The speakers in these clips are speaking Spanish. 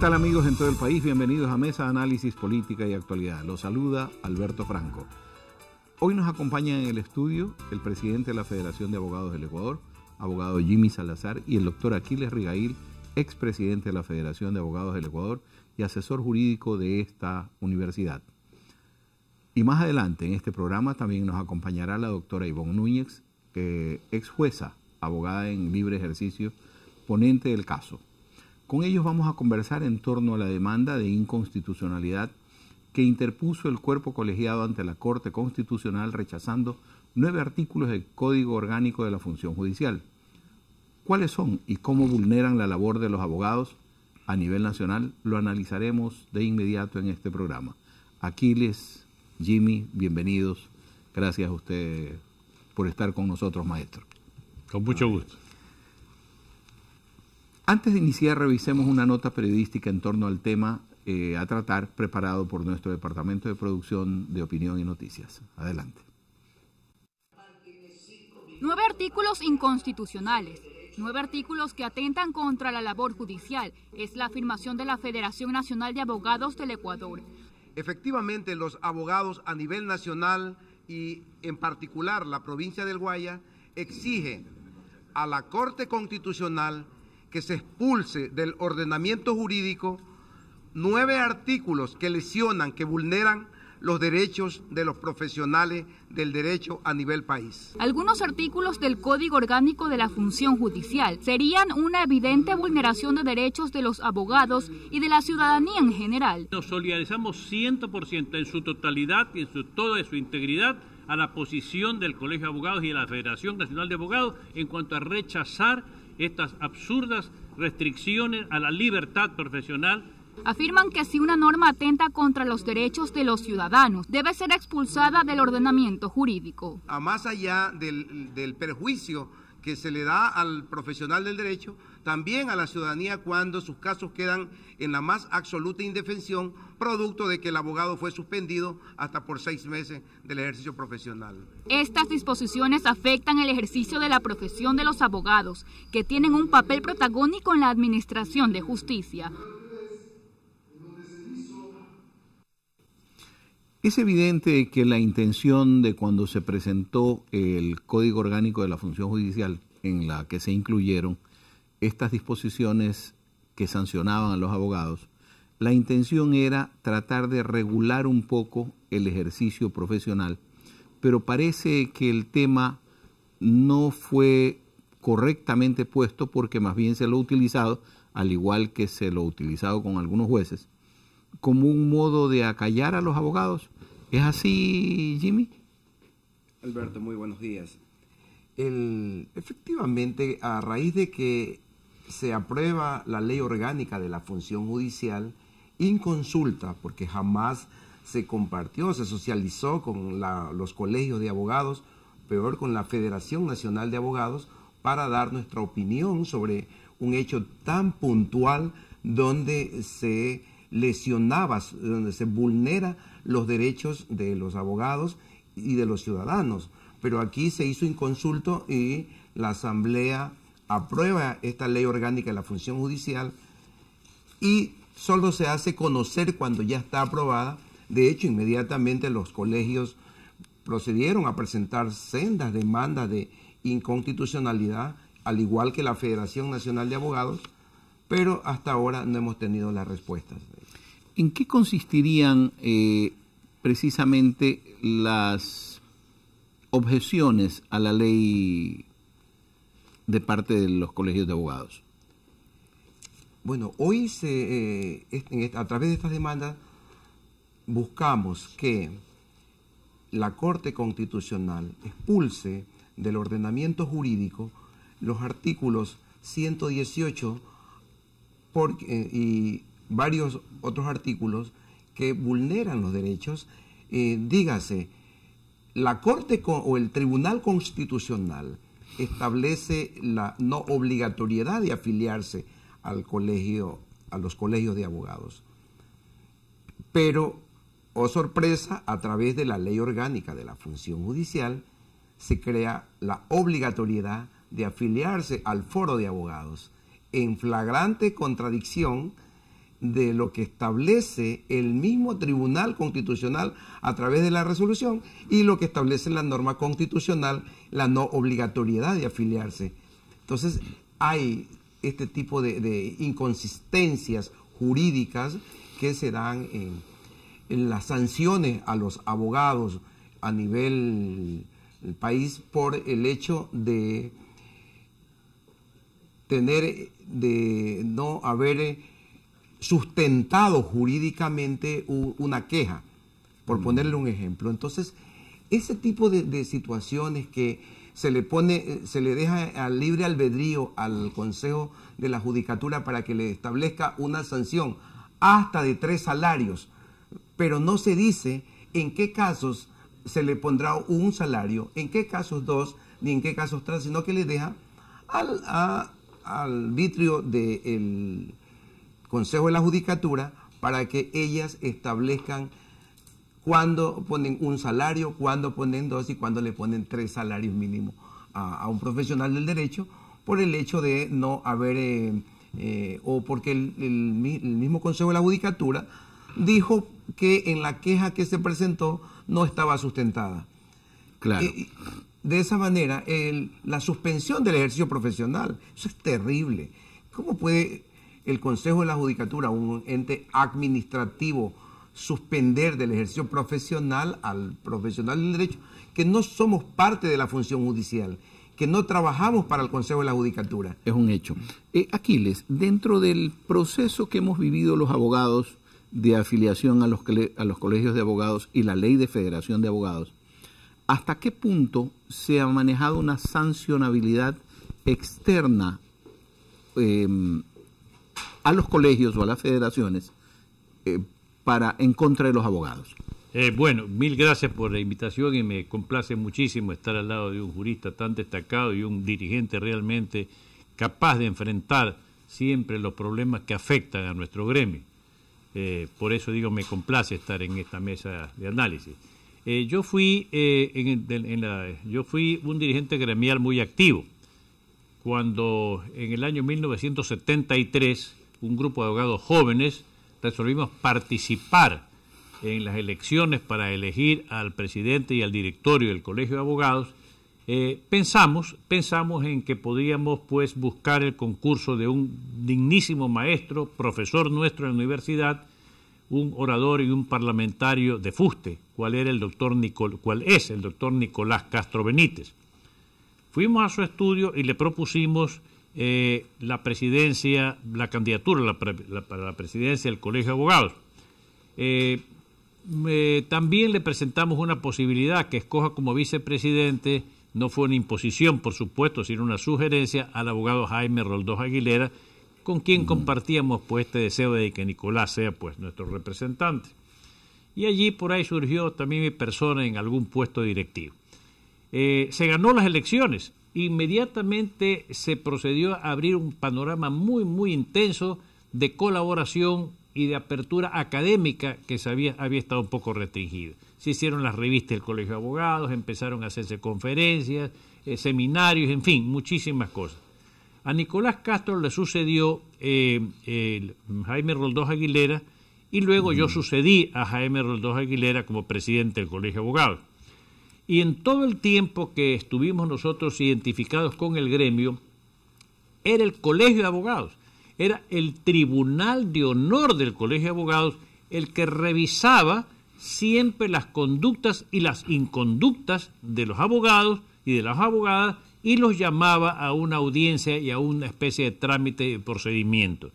tal amigos en todo el país? Bienvenidos a Mesa Análisis Política y Actualidad. Los saluda Alberto Franco. Hoy nos acompaña en el estudio el presidente de la Federación de Abogados del Ecuador, abogado Jimmy Salazar, y el doctor Aquiles Rigail, expresidente de la Federación de Abogados del Ecuador y asesor jurídico de esta universidad. Y más adelante en este programa también nos acompañará la doctora Ivonne Núñez, que ex jueza, abogada en libre ejercicio, ponente del caso. Con ellos vamos a conversar en torno a la demanda de inconstitucionalidad que interpuso el cuerpo colegiado ante la Corte Constitucional rechazando nueve artículos del Código Orgánico de la Función Judicial. ¿Cuáles son y cómo vulneran la labor de los abogados a nivel nacional? Lo analizaremos de inmediato en este programa. Aquiles, Jimmy, bienvenidos. Gracias a usted por estar con nosotros, maestro. Con mucho gusto. Antes de iniciar, revisemos una nota periodística en torno al tema eh, a tratar preparado por nuestro Departamento de Producción de Opinión y Noticias. Adelante. Nueve artículos inconstitucionales. Nueve artículos que atentan contra la labor judicial. Es la afirmación de la Federación Nacional de Abogados del Ecuador. Efectivamente, los abogados a nivel nacional y en particular la provincia del Guaya exigen a la Corte Constitucional que se expulse del ordenamiento jurídico nueve artículos que lesionan, que vulneran los derechos de los profesionales del derecho a nivel país. Algunos artículos del Código Orgánico de la Función Judicial serían una evidente vulneración de derechos de los abogados y de la ciudadanía en general. Nos solidarizamos 100% en su totalidad y en su, toda su integridad a la posición del Colegio de Abogados y de la Federación Nacional de Abogados en cuanto a rechazar estas absurdas restricciones a la libertad profesional afirman que si una norma atenta contra los derechos de los ciudadanos debe ser expulsada del ordenamiento jurídico. A más allá del, del perjuicio que se le da al profesional del derecho, también a la ciudadanía cuando sus casos quedan en la más absoluta indefensión, producto de que el abogado fue suspendido hasta por seis meses del ejercicio profesional. Estas disposiciones afectan el ejercicio de la profesión de los abogados, que tienen un papel protagónico en la administración de justicia. Es evidente que la intención de cuando se presentó el Código Orgánico de la Función Judicial, en la que se incluyeron estas disposiciones que sancionaban a los abogados, la intención era tratar de regular un poco el ejercicio profesional, pero parece que el tema no fue correctamente puesto porque más bien se lo ha utilizado, al igual que se lo ha utilizado con algunos jueces, como un modo de acallar a los abogados. ¿Es así, Jimmy? Alberto, muy buenos días. efectivamente, a raíz de que se aprueba la ley orgánica de la función judicial inconsulta, porque jamás se compartió, se socializó con los colegios de abogados, peor con la Federación Nacional de Abogados, para dar nuestra opinión sobre un hecho tan puntual donde se lesionaba, donde se vulnera los derechos de los abogados y de los ciudadanos. Pero aquí se hizo inconsulto y la Asamblea aprueba esta ley orgánica de la función judicial y solo se hace conocer cuando ya está aprobada. De hecho, inmediatamente los colegios procedieron a presentar sendas demandas de inconstitucionalidad, al igual que la Federación Nacional de Abogados, pero hasta ahora no hemos tenido las respuestas. ¿En qué consistirían eh, precisamente las objeciones a la ley de parte de los colegios de abogados? Bueno, hoy eh, a través de estas demandas buscamos que la Corte Constitucional expulse del ordenamiento jurídico los artículos 118 eh, y varios otros artículos que vulneran los derechos, eh, dígase, la Corte o el Tribunal Constitucional establece la no obligatoriedad de afiliarse al colegio, a los colegios de abogados. Pero, oh sorpresa, a través de la ley orgánica de la función judicial se crea la obligatoriedad de afiliarse al foro de abogados, en flagrante contradicción de lo que establece el mismo Tribunal Constitucional a través de la resolución y lo que establece la norma constitucional, la no obligatoriedad de afiliarse. Entonces, hay este tipo de, inconsistencias jurídicas que se dan en, las sanciones a los abogados a nivel el país por el hecho de tener, de no haber sustentado jurídicamente una queja, por mm. ponerle un ejemplo. Entonces, ese tipo de, situaciones que se le pone, eh, se le deja al libre albedrío al Consejo de la Judicatura para que le establezca una sanción hasta de tres salarios, pero no se dice en qué casos se le pondrá un salario, en qué casos dos, ni en qué casos tres, sino que le deja al, vitrio del de Consejo de la Judicatura para que ellas establezcan cuándo ponen un salario, cuándo ponen dos y cuándo le ponen tres salarios mínimos a, un profesional del derecho por el hecho de no haber, eh, eh, o porque el, mismo Consejo de la Judicatura dijo que en la queja que se presentó no estaba sustentada. Claro. Eh, de esa manera, la suspensión del ejercicio profesional, eso es terrible. ¿Cómo puede el Consejo de la Judicatura, un ente administrativo, suspender del ejercicio profesional al profesional del derecho, que no somos parte de la función judicial, que no trabajamos para el Consejo de la Judicatura. Es un hecho. Eh, Aquiles, dentro del proceso que hemos vivido los abogados de afiliación a los, a los colegios de abogados y la ley de federación de abogados, ¿hasta qué punto se ha manejado una sancionabilidad externa? Em, a los colegios o a las federaciones eh, para en contra de los abogados. Eh, bueno, mil gracias por la invitación y me complace muchísimo estar al lado de un jurista tan destacado y un dirigente realmente capaz de enfrentar siempre los problemas que afectan a nuestro gremio. Eh, por eso digo, me complace estar en esta mesa de análisis. yo, fui, en yo fui un dirigente gremial muy activo. Cuando en el año 1973 un grupo de abogados jóvenes, resolvimos participar en las elecciones para elegir al presidente y al directorio del Colegio de Abogados, eh, pensamos, pensamos en que podíamos pues buscar el concurso de un dignísimo maestro, profesor nuestro en la universidad, un orador y un parlamentario de fuste, cuál, era el doctor Nicol cuál es el doctor Nicolás Castro Benítez. Fuimos a su estudio y le propusimos eh, la presidencia, la candidatura para la presidencia del Colegio de Abogados. Eh, eh, también le presentamos una posibilidad que escoja como vicepresidente, no fue una imposición, por supuesto, sino una sugerencia al abogado Jaime Roldó Aguilera, con quien compartíamos pues este deseo de que Nicolás sea pues nuestro representante. Y allí por ahí surgió también mi persona en algún puesto directivo. se ganó las elecciones inmediatamente se procedió a abrir un panorama muy, muy intenso de colaboración y de apertura académica que había, estado un poco restringido. Se hicieron las revistas del Colegio de Abogados, empezaron a hacerse conferencias, eh, seminarios, en fin, muchísimas cosas. A Nicolás Castro le sucedió eh, Jaime Roldós Aguilera y luego yo mm. sucedí a Jaime Roldós Aguilera como presidente del Colegio de Abogados. Y en todo el tiempo que estuvimos nosotros identificados con el gremio, era el Colegio de Abogados, era el Tribunal de Honor del Colegio de Abogados el que revisaba siempre las conductas y las inconductas de los abogados y de las abogadas y los llamaba a una audiencia y a una especie de trámite de procedimiento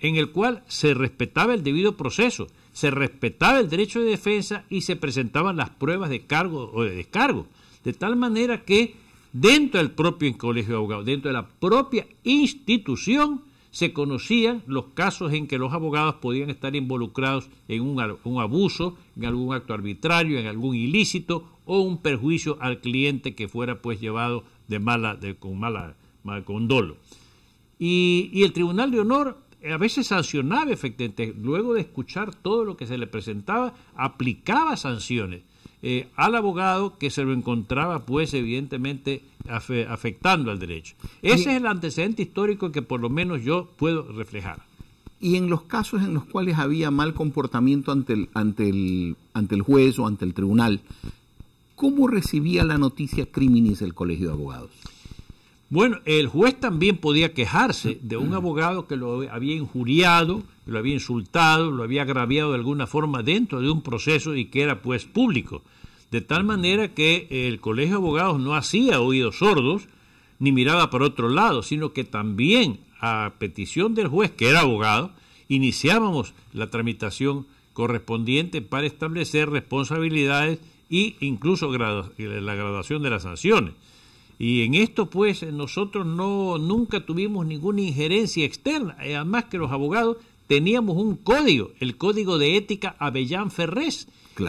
en el cual se respetaba el debido proceso, se respetaba el derecho de defensa y se presentaban las pruebas de cargo o de descargo. De tal manera que dentro del propio colegio de abogados, dentro de la propia institución, se conocían los casos en que los abogados podían estar involucrados en un, abuso, en algún acto arbitrario, en algún ilícito o un perjuicio al cliente que fuera pues llevado de mala, de, con mala, mal, con dolo. y el Tribunal de Honor eh, a veces sancionaba efectivamente, luego de escuchar todo lo que se le presentaba, aplicaba sanciones eh, al abogado que se lo encontraba, pues evidentemente afectando al derecho. Ese es el antecedente histórico que por lo menos yo puedo reflejar. Y en los casos en los cuales había mal comportamiento ante el, ante el, ante el juez o ante el tribunal, ¿cómo recibía la noticia Criminis el Colegio de Abogados? Bueno, el juez también podía quejarse mm. de un mm. abogado que lo había injuriado, lo había insultado, lo había agraviado de alguna forma dentro de un proceso y que era pues público. De tal mm. manera que el Colegio de Abogados no hacía oídos sordos ni miraba para otro lado, sino que también a petición del juez, que era abogado, iniciábamos la tramitación correspondiente para establecer responsabilidades e incluso la graduación de las sanciones. Y en esto, pues, nosotros no, nunca tuvimos ninguna injerencia externa, eh, además que los abogados teníamos un código, el código de ética Avellán Ferrés,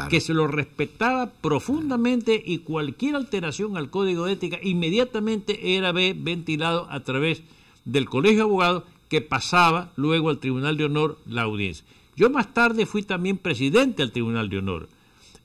que se lo respetaba profundamente y cualquier alteración al código de ética inmediatamente era ventilado a través del colegio de abogados que pasaba luego al Tribunal de Honor la audiencia. Yo más tarde fui también presidente del Tribunal de Honor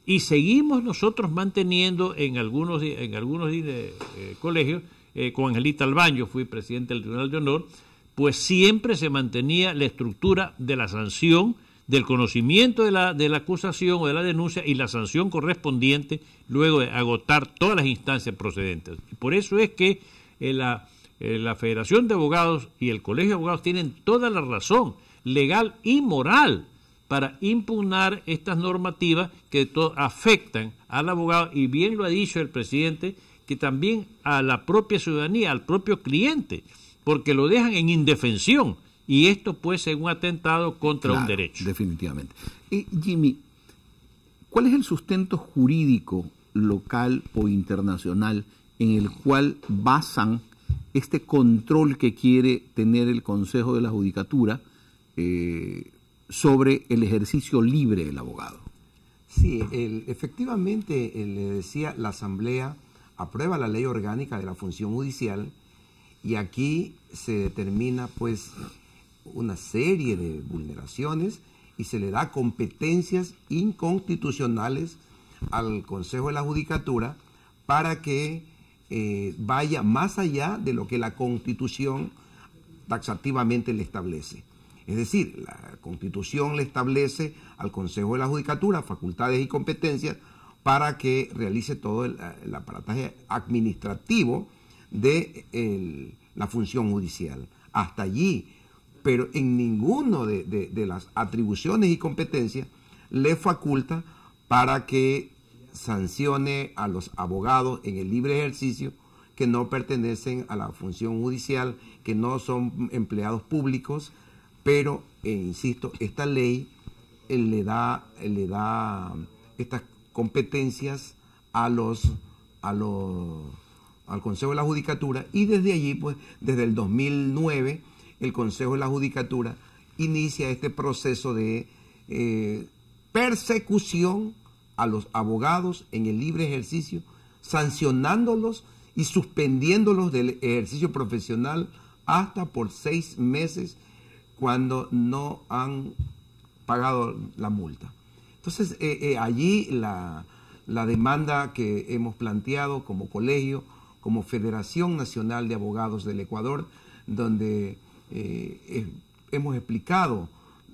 y seguimos nosotros manteniendo en algunos, en algunos eh, colegios, eh, con Angelita Albaño, fui presidente del Tribunal de Honor, pues siempre se mantenía la estructura de la sanción, del conocimiento de la, de la acusación o de la denuncia y la sanción correspondiente luego de agotar todas las instancias procedentes. Por eso es que eh, la, la Federación de Abogados y el Colegio de Abogados tienen toda la razón legal y moral para impugnar estas normativas que afectan al abogado y bien lo ha dicho el presidente que también a la propia ciudadanía, al propio cliente, porque lo dejan en indefensión y esto puede ser un atentado contra un derecho. Definitivamente. Jimmy, ¿cuál es el sustento jurídico local o internacional en el cual basan este control que quiere tener el Consejo de la Judicatura? Eh, sobre el ejercicio libre del abogado. Sí, efectivamente, eh, le decía, la Asamblea aprueba la ley orgánica de la función judicial y aquí se determina pues una serie de vulneraciones y se le da competencias inconstitucionales al Consejo de la Judicatura para que eh, vaya más allá de lo que la Constitución taxativamente le establece. Es decir, la Constitución le establece al Consejo de la Judicatura facultades y competencias para que realice todo el, aparataje administrativo de la función judicial. Hasta allí, pero en ninguno de las atribuciones y competencias le faculta para que sancione a los abogados en el libre ejercicio que no pertenecen a la función judicial, que no son empleados públicos, pero, eh, insisto, esta ley eh, le, da, eh, mm, estas competencias al Consejo de la Judicatura y desde allí, pues, desde el 2009, el Consejo de la Judicatura inicia este proceso de persecución a los abogados en el libre ejercicio, sancionándolos y suspendiéndolos del ejercicio profesional hasta por seis meses cuando no han pagado la multa. Entonces, eh, eh, allí la, demanda que hemos planteado como colegio, como Federación Nacional de Abogados del Ecuador, donde eh, hemos explicado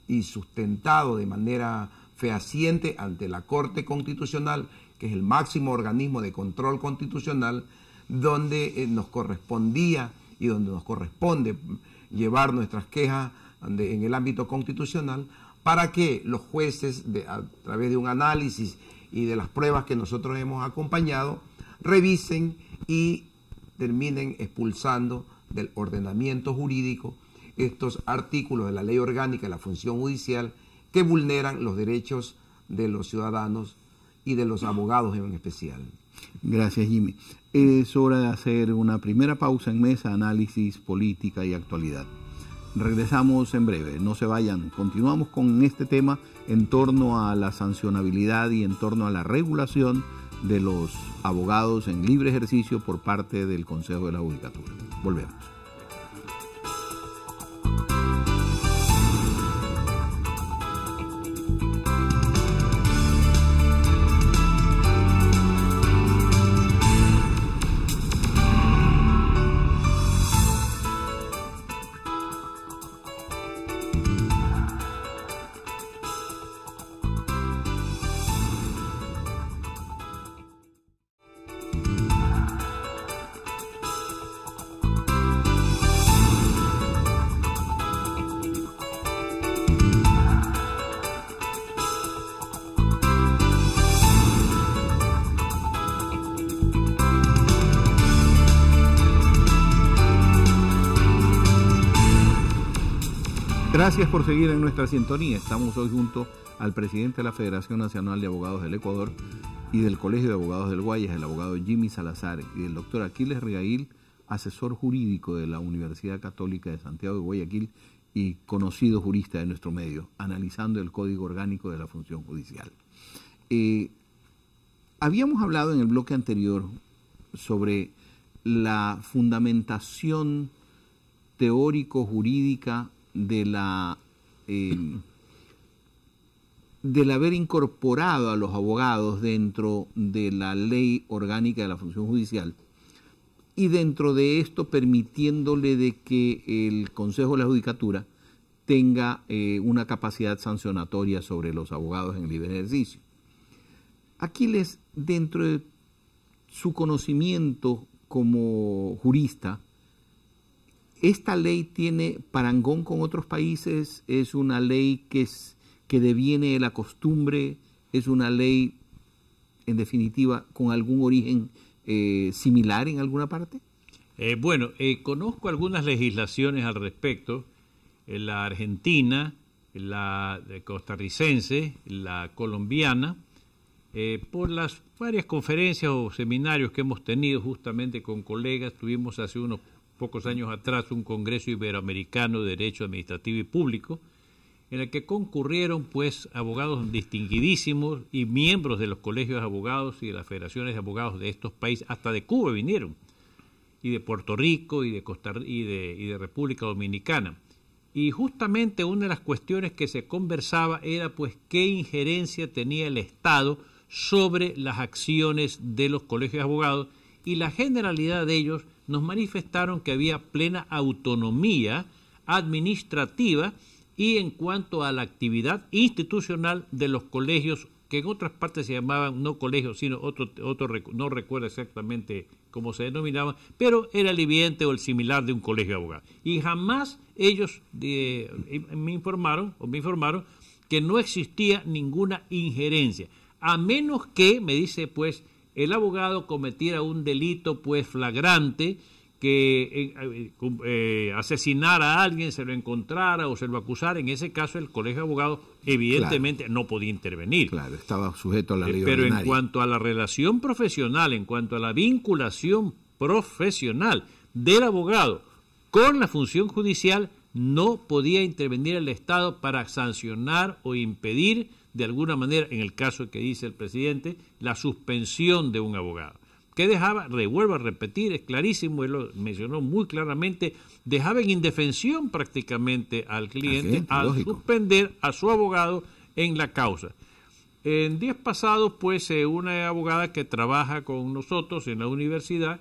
y sustentado de manera fehaciente ante la Corte Constitucional, que es el máximo organismo de control constitucional, donde nos correspondía y donde nos corresponde llevar nuestras quejas en el ámbito constitucional para que los jueces, a través de un análisis y de las pruebas que nosotros hemos acompañado, revisen y terminen expulsando del ordenamiento jurídico estos artículos de la ley orgánica y la función judicial que vulneran los derechos de los ciudadanos y de los abogados en especial. Gracias, Jimmy. Es hora de hacer una primera pausa en mesa, análisis, política y actualidad. Regresamos en breve, no se vayan. Continuamos con este tema en torno a la sancionabilidad y en torno a la regulación de los abogados en libre ejercicio por parte del Consejo de la Judicatura. Volvemos. Gracias por seguir en nuestra sintonía. Estamos hoy junto al presidente de la Federación Nacional de Abogados del Ecuador y del Colegio de Abogados del Guayas, el abogado Jimmy Salazar, y el doctor Aquiles Regail, asesor jurídico de la Universidad Católica de Santiago de Guayaquil y conocido jurista de nuestro medio, analizando el Código Orgánico de la Función Judicial. Eh, habíamos hablado en el bloque anterior sobre la fundamentación teórico-jurídica de la em, del haber incorporado a los abogados dentro de la ley orgánica de la función judicial y dentro de esto permitiéndole de que el Consejo de la Judicatura tenga eh, una capacidad sancionatoria sobre los abogados en libre ejercicio. Aquiles, dentro de su conocimiento como jurista, esta ley tiene parangón con otros países, es una ley que, que deviene de la costumbre, es una ley, en definitiva, con algún origen eh, similar en alguna parte. Eh, bueno, eh, conozco algunas legislaciones al respecto, la argentina, la costarricense, la colombiana, por las varias conferencias o seminarios que hemos tenido justamente con colegas, tuvimos hace unos pocos años atrás un Congreso Iberoamericano de Derecho Administrativo y Público, en el que concurrieron pues abogados distinguidísimos y miembros de los colegios de abogados y de las federaciones de abogados de estos países, hasta de Cuba vinieron, y de Puerto Rico y de, Costa, y de, República Dominicana. Y justamente una de las cuestiones que se conversaba era pues qué injerencia tenía el Estado sobre las acciones de los colegios de abogados y la generalidad de ellos nos manifestaron que había plena autonomía administrativa y en cuanto a la actividad institucional de los colegios, que en otras partes se llamaban no colegios, sino otro, otro no recuerdo exactamente cómo se denominaban, pero era el viviente o el similar de un colegio de abogados. Y jamás ellos eh, me informaron o me informaron que no existía ninguna injerencia, a menos que, me dice pues el abogado cometiera un delito pues flagrante que eh, eh, eh, asesinara a alguien, se lo encontrara o se lo acusara, en ese caso el colegio abogado abogados evidentemente no podía intervenir. Claro, estaba sujeto a la ley. pero en cuanto a la relación profesional, en cuanto a la vinculación profesional del abogado con la función judicial, no podía intervenir el Estado para sancionar o impedir de alguna manera, en el caso que dice el presidente, la suspensión de un abogado. que dejaba? Revuelvo a repetir, es clarísimo, él lo mencionó muy claramente, dejaba en indefensión prácticamente al cliente al suspender a su abogado en la causa. En días pasados, pues, eh, una abogada que trabaja con nosotros en la universidad,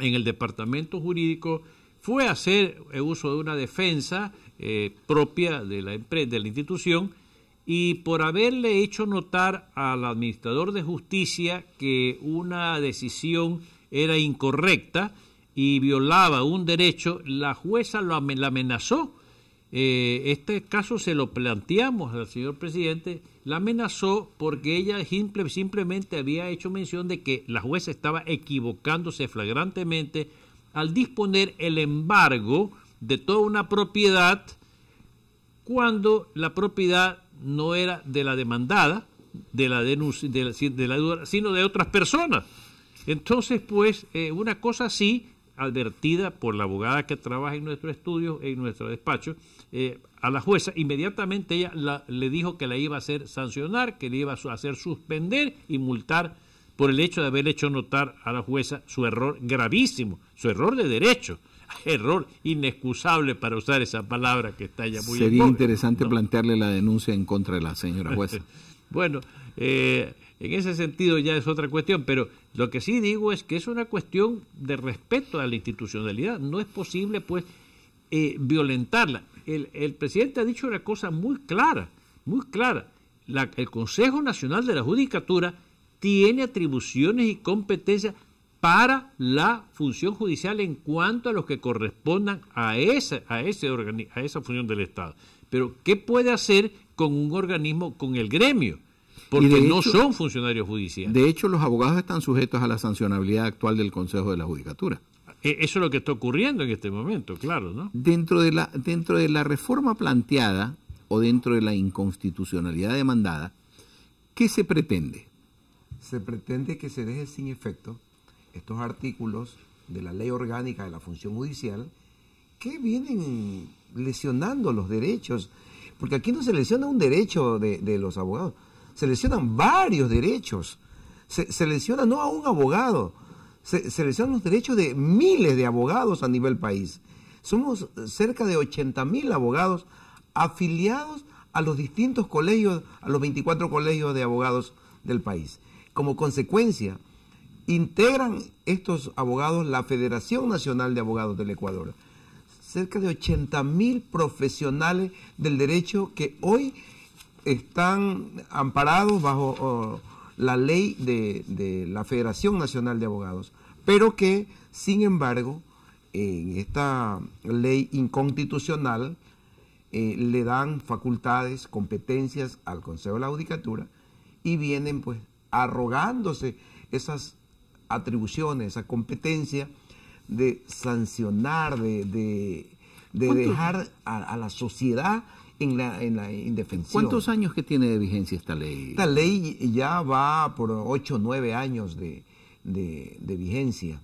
en el departamento jurídico, fue a hacer eh, uso de una defensa eh, propia de la, de la institución y por haberle hecho notar al administrador de justicia que una decisión era incorrecta y violaba un derecho, la jueza lo amenazó. Eh, este caso se lo planteamos al señor presidente, la amenazó porque ella simplemente había hecho mención de que la jueza estaba equivocándose flagrantemente al disponer el embargo de toda una propiedad cuando la propiedad no era de la demandada, de la denuncia, de la, sino de otras personas. Entonces, pues, eh, una cosa así, advertida por la abogada que trabaja en nuestro estudio, en nuestro despacho, eh, a la jueza, inmediatamente ella le dijo que la iba a hacer sancionar, que le iba a hacer suspender y multar por el hecho de haber hecho notar a la jueza su error gravísimo, su error de derecho error inexcusable para usar esa palabra que está ya muy Sería interesante plantearle la denuncia en contra de la señora jueza. bueno, eh, en ese sentido ya es otra cuestión, pero lo que sí digo es que es una cuestión de respeto a la institucionalidad. No es posible, pues, eh, violentarla. El, presidente ha dicho una cosa muy clara, muy clara. el Consejo Nacional de la Judicatura tiene atribuciones y competencias para la función judicial en cuanto a los que correspondan a esa, a a esa función del Estado. Pero, ¿qué puede hacer con un organismo, con el gremio? Porque no son funcionarios judiciales. De hecho, los abogados están sujetos a la sancionabilidad actual del Consejo de la Judicatura. E, eso es lo que está ocurriendo en este momento, claro, ¿no? Dentro de dentro de la reforma planteada o dentro de la inconstitucionalidad demandada, ¿qué se pretende? Se pretende que se deje sin efecto estos artículos de la ley orgánica de la función judicial que vienen lesionando los derechos, porque aquí no se lesiona un derecho de, los abogados, se lesionan varios derechos, se, se, lesiona no a un abogado, se, se lesionan los derechos de miles de abogados a nivel país. Somos cerca de 80 mil abogados afiliados a los distintos colegios, a los 24 colegios de abogados del país. Como consecuencia, integran estos abogados la Federación Nacional de Abogados del Ecuador. Cerca de 80 mil profesionales del derecho que hoy están amparados bajo oh, la ley de, la Federación Nacional de Abogados, pero que, sin embargo, en esta ley inconstitucional eh, le dan facultades, competencias al Consejo de la Judicatura y vienen pues arrogándose esas atribuciones, esa competencia de sancionar, de, de, dejar a, la sociedad en la, en la indefensión. ¿Cuántos años que tiene de vigencia esta ley? Esta ley ya va por 8 o 9 años de, vigencia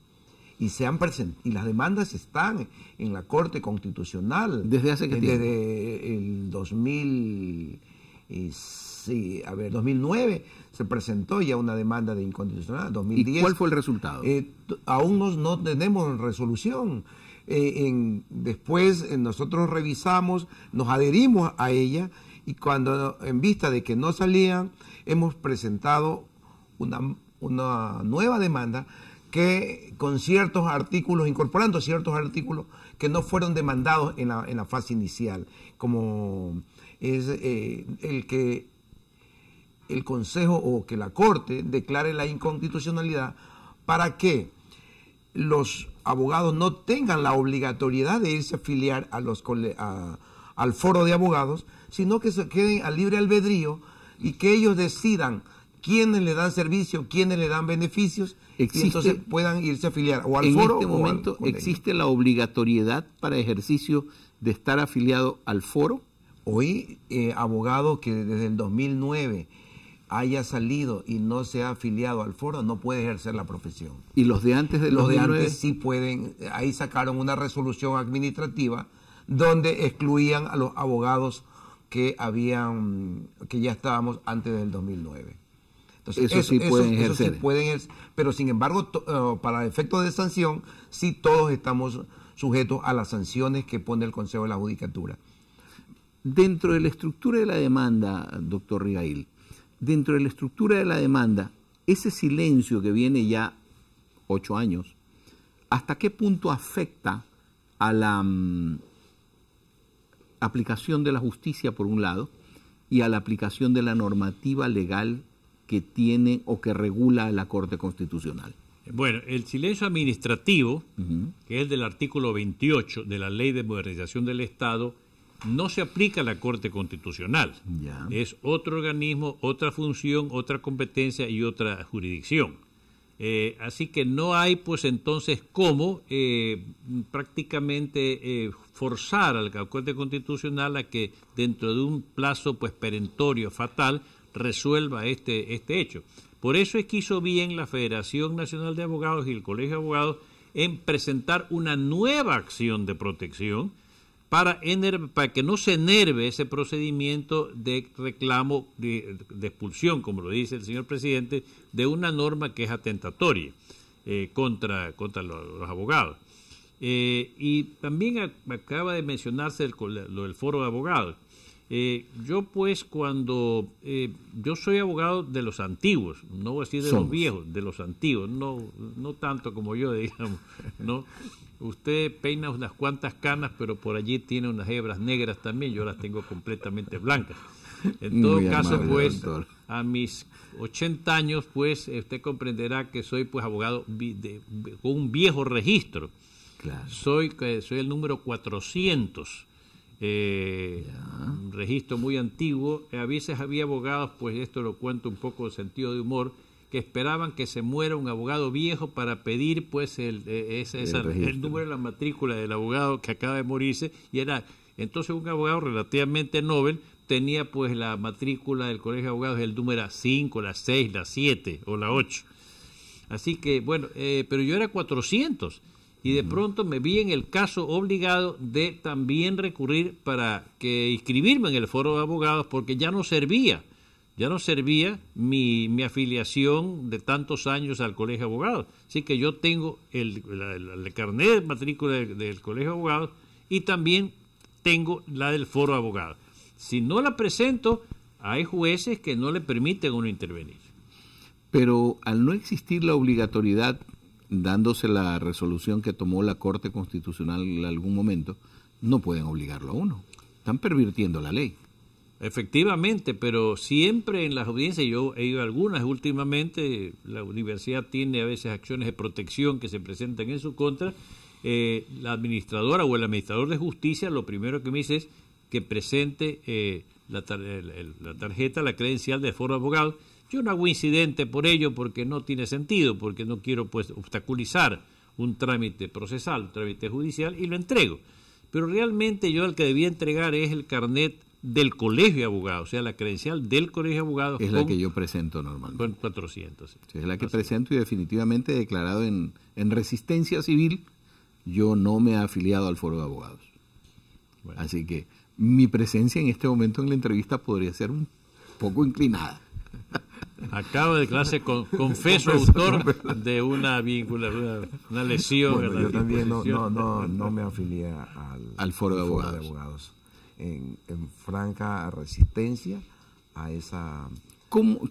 y se han y las demandas están en la Corte Constitucional desde hace eh, desde el 2000 y sí, a ver, 2009 se presentó ya una demanda de inconstitucional, 2010. ¿Y cuál fue el resultado? Eh, aún no, tenemos resolución. Eh, después eh, nosotros revisamos, nos adherimos a ella y cuando en vista de que no salían, hemos presentado una, nueva demanda que con ciertos artículos, incorporando ciertos artículos que no fueron demandados en la, en la fase inicial, como es eh, el que el Consejo o que la Corte declare la inconstitucionalidad para que los abogados no tengan la obligatoriedad de irse a afiliar a los, al foro de abogados, sino que se queden a libre albedrío y que ellos decidan quiénes le dan servicio, quiénes le dan beneficios, y entonces puedan irse a afiliar o al foro. En este momento existe la obligatoriedad para ejercicio de estar afiliado al foro Hoy, eh, abogado que desde el 2009 haya salido y no se ha afiliado al foro, no puede ejercer la profesión. ¿Y los de antes de los 2009? de antes sí pueden, ahí sacaron una resolución administrativa donde excluían a los abogados que habían que ya estábamos antes del 2009. Entonces, eso, sí pueden ejercer. pero sin embargo, eh, para efectos de sanción, sí todos estamos sujetos a las sanciones que pone el Consejo de la Judicatura. Dentro de la estructura de la demanda, doctor Rigail, dentro de la estructura de la demanda, ese silencio que viene ya ocho años, ¿hasta qué punto afecta a la mm, aplicación de la justicia, por un lado, y a la aplicación de la normativa legal que tiene o que regula la Corte Constitucional? Bueno, el silencio administrativo, que es del artículo 28 de la Ley de Modernización del Estado, no se aplica a la Corte Constitucional. Es otro organismo, otra función, otra competencia y otra jurisdicción. Eh, así que no hay, pues entonces, cómo eh, prácticamente eh, forzar al la Corte Constitucional a que dentro de un plazo, pues perentorio, fatal, resuelva este, este hecho. Por eso es que hizo bien la Federación Nacional de Abogados y el Colegio de Abogados en presentar una nueva acción de protección para, que no se enerve ese procedimiento de reclamo de, expulsión, como lo dice el señor presidente, de una norma que es atentatoria eh, contra, los, abogados. Eh, y también acaba de mencionarse el, lo del foro de abogados. Eh, yo pues cuando eh, yo soy abogado de los antiguos, no voy a decir de los viejos, de los antiguos, no, no tanto como yo, digamos, ¿no? Usted peina unas cuantas canas, pero por allí tiene unas hebras negras también, yo las tengo completamente blancas. En todo caso, pues, a mis 80 años, pues, usted comprenderá que soy pues abogado de, con un viejo registro. Soy, eh, soy el número 400 eh, un registro muy antiguo. A veces había abogados, pues esto lo cuento un poco de sentido de humor, que esperaban que se muera un abogado viejo para pedir pues el, e, número de la matrícula del abogado que acaba de morirse y era entonces un abogado relativamente noble tenía pues la matrícula del colegio de abogados el número 5, la 6, la 7 o la 8 así que bueno eh, pero yo era 400 y de pronto me vi en el caso obligado de también recurrir para que inscribirme en el foro de abogados porque ya no servía, ya no servía mi, afiliación de tantos años al colegio de abogados. Así que yo tengo el, carnet de matrícula del, del colegio de abogados y también tengo la del foro de abogados. Si no la presento, hay jueces que no le permiten uno intervenir. Pero al no existir la obligatoriedad dándose la resolución que tomó la Corte Constitucional en algún momento, no pueden obligarlo a uno. Están pervirtiendo la ley. Efectivamente, pero siempre en las audiencias, yo he ido a algunas últimamente, la universidad tiene a veces acciones de protección que se presentan en su contra, eh, la administradora o el administrador de justicia lo primero que me dice es que presente eh, la, tarjeta, la credencial de foro abogado, yo no hago incidente por ello porque no tiene sentido, porque no quiero pues obstaculizar un trámite procesal, un trámite judicial y lo entrego. Pero realmente yo el que debía entregar es el carnet del colegio de abogados, o sea, la credencial del colegio de abogados. Es la que yo presento normalmente. Con 400. es la que presento y definitivamente declarado en, resistencia civil, yo no me he afiliado al foro de abogados. Así que mi presencia en este momento en la entrevista podría ser un poco inclinada. Acabo de clase, con, confeso, autor de una una lesión. yo también no, me afilié al, foro, de, abogados. En, franca resistencia a esa...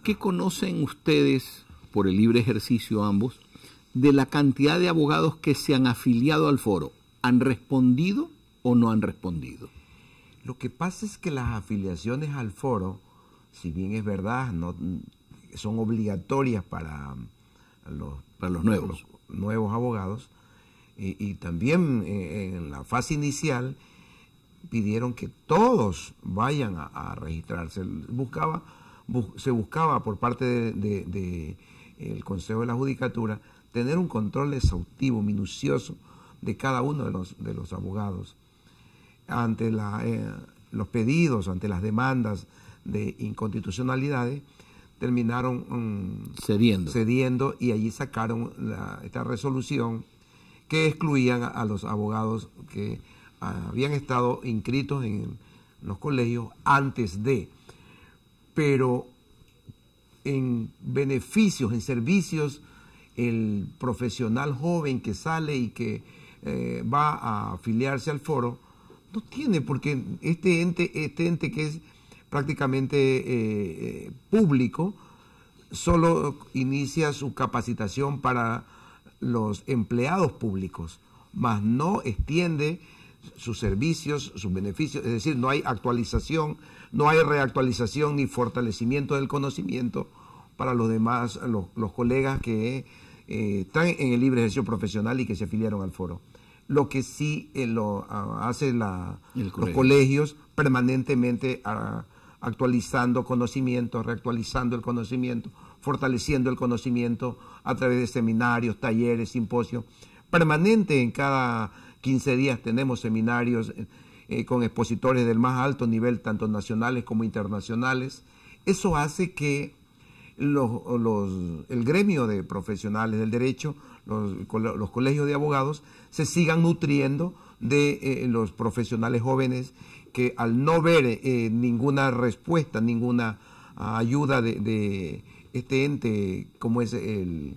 ¿Qué conocen ustedes, por el libre ejercicio ambos, de la cantidad de abogados que se han afiliado al foro? ¿Han respondido o no han respondido? Lo que pasa es que las afiliaciones al foro si bien es verdad, no, son obligatorias para los, para los nuevos. nuevos abogados, y, también eh, en la fase inicial pidieron que todos vayan a, registrarse. Buscaba, se buscaba por parte del de, Consejo de la Judicatura tener un control exhaustivo, minucioso de cada uno de los, de los abogados. Ante eh, los pedidos, ante las demandas de inconstitucionalidades, terminaron mm, cediendo. y allí sacaron esta resolución que excluían a, los abogados que habían estado inscritos en los colegios antes de, pero en beneficios, en servicios, el profesional joven que sale y que eh, va a afiliarse al foro, no tiene, porque este ente, este ente que es prácticamente eh, eh, público, solo inicia su capacitación para los empleados públicos, mas no extiende sus servicios, sus beneficios, es decir, no hay actualización, no hay reactualización ni fortalecimiento del conocimiento para los demás, los, colegas que eh, están en el libre ejercicio profesional y que se afiliaron al foro. Lo que sí lo ah, hace los colegios permanentemente a, ah, actualizando conocimiento, reactualizando el conocimiento, fortaleciendo el conocimiento a través de seminarios, talleres, simposios. Permanente en cada 15 días tenemos seminarios eh, eh, con expositores del más alto nivel, tanto nacionales como internacionales. Eso hace que el gremio de profesionales del derecho los, los colegios de abogados, se sigan nutriendo de eh, los profesionales jóvenes que al no ver eh, ninguna respuesta, ninguna ayuda de, este ente como es el,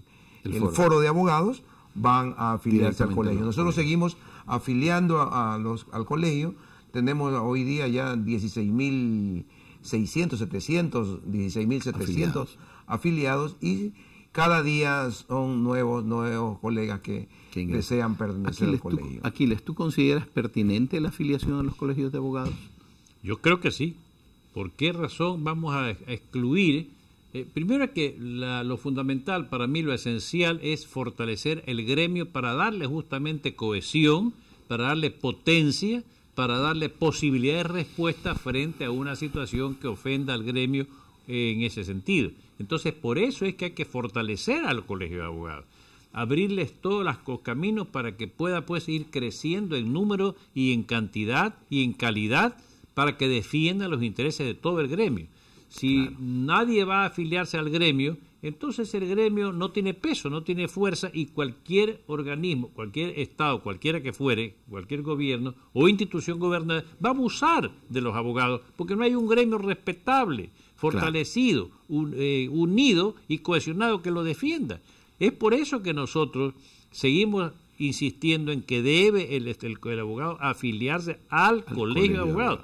foro. de abogados, van a afiliarse al colegio. Nosotros seguimos afiliando a, los, al colegio, tenemos hoy día ya 16.600, 700, 16.700 afiliados. afiliados y cada día son nuevos, nuevos colegas que desean pertenecer al colegio. Aquiles, ¿tú consideras pertinente la afiliación a los colegios de abogados? Yo creo que sí. ¿Por qué razón vamos a excluir? Eh, primero que lo fundamental para mí, lo esencial es fortalecer el gremio para darle justamente cohesión, para darle potencia, para darle posibilidad de respuesta frente a una situación que ofenda al gremio en ese sentido. Entonces, por eso es que hay que fortalecer al Colegio de Abogados, abrirles todos los caminos para que pueda pues ir creciendo en número y en cantidad y en calidad para que defienda los intereses de todo el gremio. Si nadie va a afiliarse al gremio, entonces el gremio no tiene peso, no tiene fuerza y cualquier organismo, cualquier Estado, cualquiera que fuere, cualquier gobierno o institución gobernadora va a abusar de los abogados porque no hay un gremio respetable fortalecido, eh, unido y cohesionado que lo defienda. Es por eso que nosotros seguimos insistiendo en que debe el, este, abogado afiliarse al, colegio, de abogados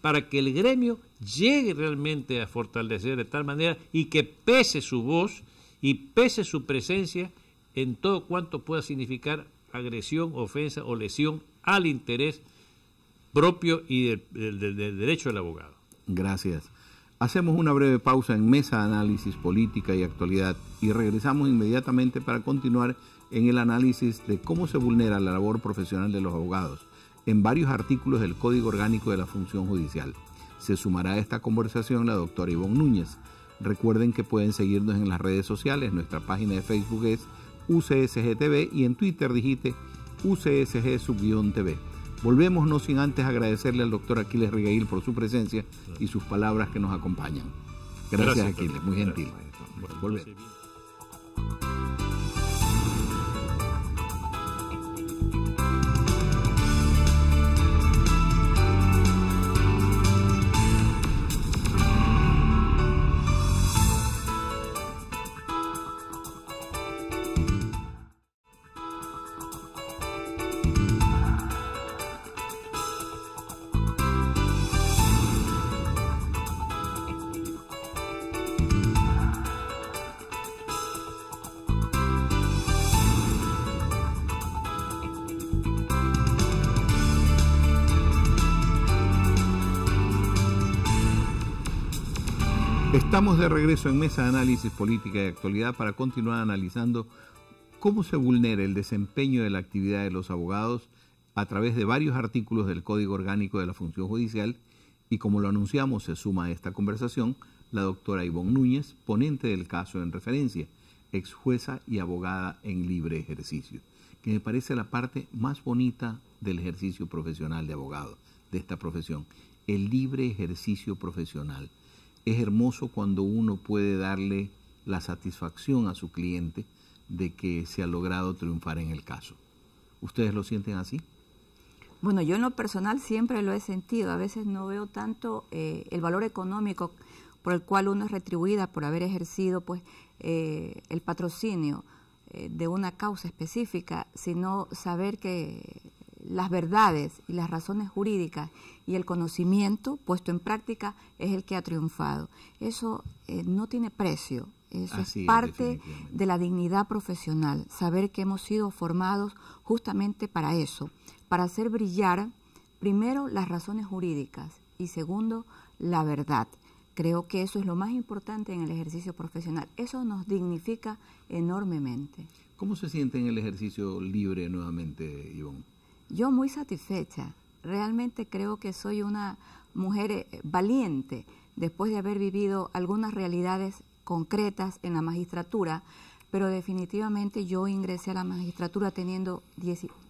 para que el gremio llegue realmente a fortalecer de tal manera y que pese su voz y pese su presencia en todo cuanto pueda significar agresión, ofensa o lesión al interés propio y del derecho del abogado. Gracias. Hacemos una breve pausa en Mesa Análisis Política y Actualidad y regresamos inmediatamente para continuar en el análisis de cómo se vulnera la labor profesional de los abogados en varios artículos del Código Orgánico de la Función Judicial. Se sumará a esta conversación la doctora Ivonne Núñez. Recuerden que pueden seguirnos en las redes sociales, nuestra página de Facebook es UCSGTV y en Twitter digite UCSG-TV. Volvemos no sin antes agradecerle al doctor Aquiles Rigail por su presencia y sus palabras que nos acompañan. Gracias, Aquiles, muy gentil. Volvemos. Estamos de regreso en Mesa de Análisis Política y Actualidad para continuar analizando cómo se vulnera el desempeño de la actividad de los abogados a través de varios artículos del Código Orgánico de la Función Judicial y como lo anunciamos se suma a esta conversación la doctora Ivonne Núñez, ponente del caso en referencia, ex jueza y abogada en libre ejercicio, que me parece la parte más bonita del ejercicio profesional de abogado, de esta profesión, el libre ejercicio profesional es hermoso cuando uno puede darle la satisfacción a su cliente de que se ha logrado triunfar en el caso. ¿Ustedes lo sienten así? Bueno, yo en lo personal siempre lo he sentido. A veces no veo tanto eh, el valor económico por el cual uno es retribuida por haber ejercido pues eh, el patrocinio eh, de una causa específica, sino saber que las verdades y las razones jurídicas y el conocimiento puesto en práctica es el que ha triunfado. Eso eh, no tiene precio, eso es parte de la dignidad profesional, saber que hemos sido formados justamente para eso, para hacer brillar primero las razones jurídicas y segundo la verdad. Creo que eso es lo más importante en el ejercicio profesional. Eso nos dignifica enormemente. ¿Cómo se siente en el ejercicio libre nuevamente, Ivonne? Yo muy satisfecha, realmente creo que soy una mujer eh, valiente después de haber vivido algunas realidades concretas en la magistratura, pero definitivamente yo ingresé a la magistratura teniendo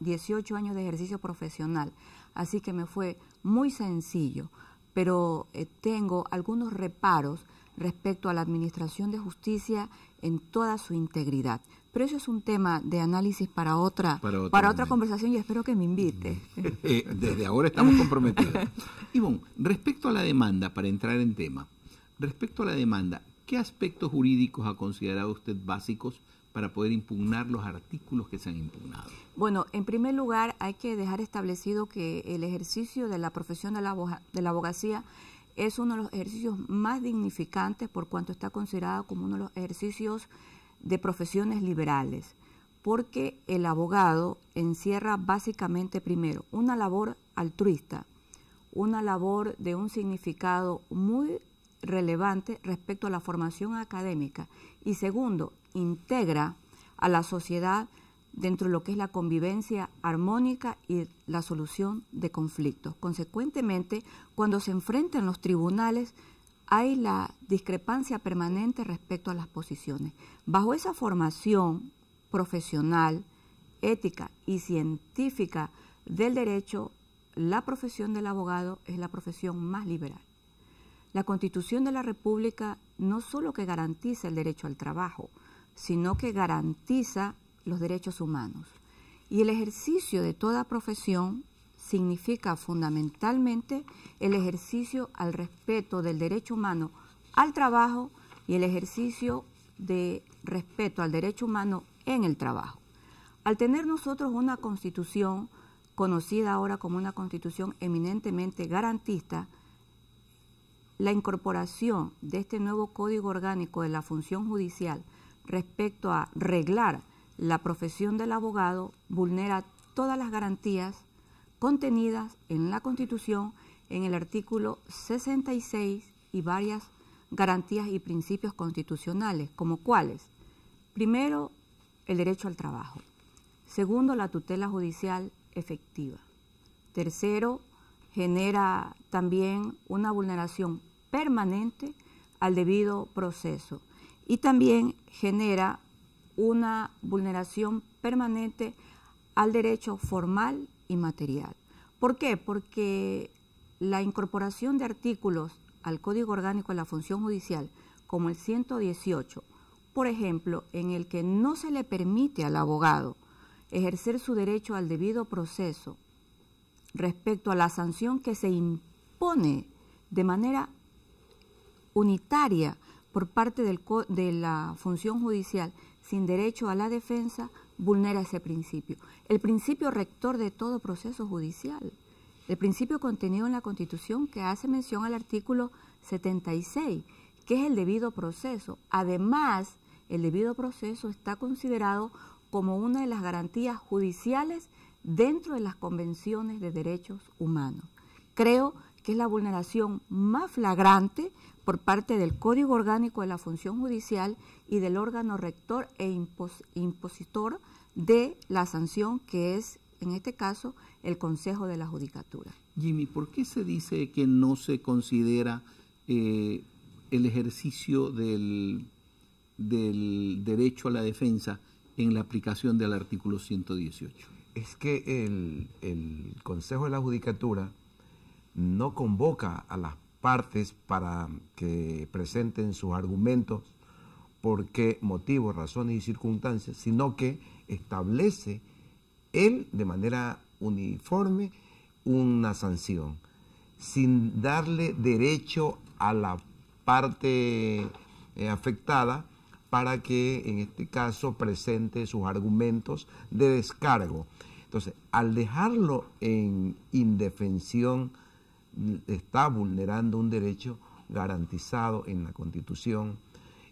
18 años de ejercicio profesional, así que me fue muy sencillo, pero eh, tengo algunos reparos respecto a la Administración de Justicia en toda su integridad. Pero eso es un tema de análisis para otra, para, otra conversación y espero que me invite. Eh, desde ahora estamos comprometidos. Ivonne, respecto a la demanda, para entrar en tema, respecto a la demanda, ¿qué aspectos jurídicos ha considerado usted básicos para poder impugnar los artículos que se han impugnado? Bueno, en primer lugar hay que dejar establecido que el ejercicio de la profesión de la, de la abogacía es uno de los ejercicios más dignificantes por cuanto está considerado como uno de los ejercicios de profesiones liberales, porque el abogado encierra básicamente primero una labor altruista, una labor de un significado muy relevante respecto a la formación académica y segundo, integra a la sociedad dentro de lo que es la convivencia armónica y la solución de conflictos. Consecuentemente, cuando se enfrentan los tribunales, hay la discrepancia permanente respecto a las posiciones. Bajo esa formación profesional, ética y científica del derecho, la profesión del abogado es la profesión más liberal. La Constitución de la República no solo que garantiza el derecho al trabajo, sino que garantiza los derechos humanos. Y el ejercicio de toda profesión significa fundamentalmente el ejercicio al respeto del derecho humano al trabajo y el ejercicio de respeto al derecho humano en el trabajo. Al tener nosotros una constitución conocida ahora como una constitución eminentemente garantista, la incorporación de este nuevo código orgánico de la función judicial respecto a reglar la profesión del abogado vulnera todas las garantías contenidas en la Constitución en el artículo 66 y varias garantías y principios constitucionales, como cuáles. Primero, el derecho al trabajo. Segundo, la tutela judicial efectiva. Tercero, genera también una vulneración permanente al debido proceso y también genera una vulneración permanente al derecho formal ¿Por qué? Porque la incorporación de artículos al Código Orgánico de la Función Judicial, como el 118, por ejemplo, en el que no se le permite al abogado ejercer su derecho al debido proceso respecto a la sanción que se impone de manera unitaria por parte de la función judicial sin derecho a la defensa, vulnera ese principio. El principio rector de todo proceso judicial. El principio contenido en la Constitución que hace mención al artículo 76, que es el debido proceso. Además, el debido proceso está considerado como una de las garantías judiciales dentro de las convenciones de derechos humanos. Creo que es la vulneración más flagrante por parte del Código Orgánico de la Función Judicial y del órgano rector e impositor de la sanción, que es, en este caso, el Consejo de la Judicatura. Jimmy, ¿por qué se dice que no se considera eh, el ejercicio del, derecho a la defensa en la aplicación del artículo 118? Es que el, el Consejo de la Judicatura no convoca a las para que presenten sus argumentos, por qué motivos, razones y circunstancias, sino que establece él de manera uniforme una sanción, sin darle derecho a la parte eh, afectada para que en este caso presente sus argumentos de descargo. Entonces, al dejarlo en indefensión, está vulnerando un derecho garantizado en la Constitución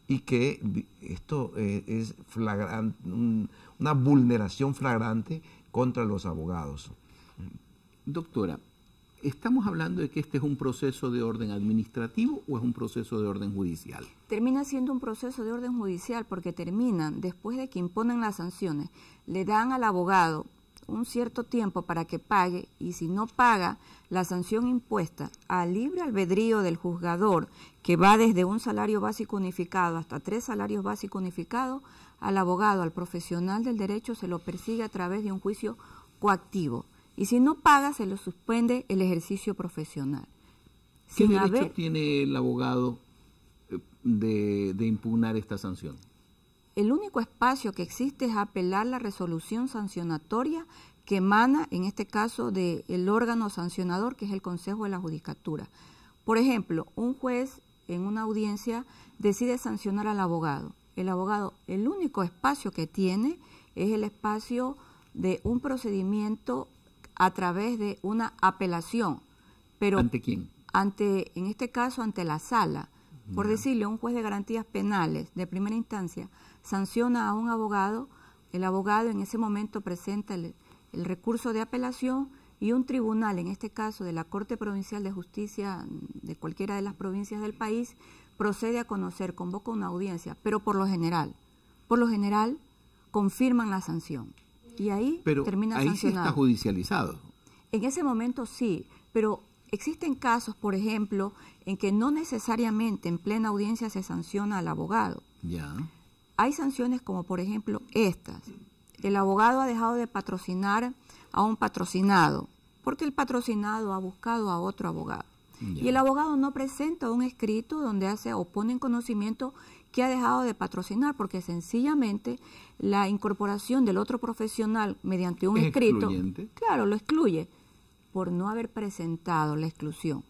y que esto eh, es una vulneración flagrante contra los abogados. Doctora, ¿estamos hablando de que este es un proceso de orden administrativo o es un proceso de orden judicial? Termina siendo un proceso de orden judicial porque terminan, después de que imponen las sanciones, le dan al abogado un cierto tiempo para que pague y si no paga la sanción impuesta a libre albedrío del juzgador, que va desde un salario básico unificado hasta tres salarios básicos unificados, al abogado, al profesional del derecho se lo persigue a través de un juicio coactivo. Y si no paga, se lo suspende el ejercicio profesional. ¿Qué derecho tiene el abogado eh, de impugnar esta sanción? el único espacio que existe es apelar la resolución sancionatoria que emana, en este caso, del órgano sancionador, que es el Consejo de la Judicatura. Por ejemplo, un juez en una audiencia decide sancionar al abogado. El abogado, el único espacio que tiene es el espacio de un procedimiento a través de una apelación. Pero ¿Ante quién? Ante, en este caso, ante la sala. Por decirle, un juez de garantías penales de primera instancia sanciona a un abogado, el abogado en ese momento presenta el, recurso de apelación y un tribunal, en este caso de la Corte Provincial de Justicia de cualquiera de las provincias del país, procede a conocer, convoca una audiencia, pero por lo general, por lo general confirman la sanción y ahí pero termina ahí Sí está judicializado. En ese momento sí, pero existen casos, por ejemplo, en que no necesariamente en plena audiencia se sanciona al abogado. Ya hay sanciones como por ejemplo estas. El abogado ha dejado de patrocinar a un patrocinado porque el patrocinado ha buscado a otro abogado. Y el abogado no presenta un escrito donde hace o pone en conocimiento que ha dejado de patrocinar, porque sencillamente la incorporación del otro profesional mediante un escrito, claro, lo excluye por no haber presentado la exclusión.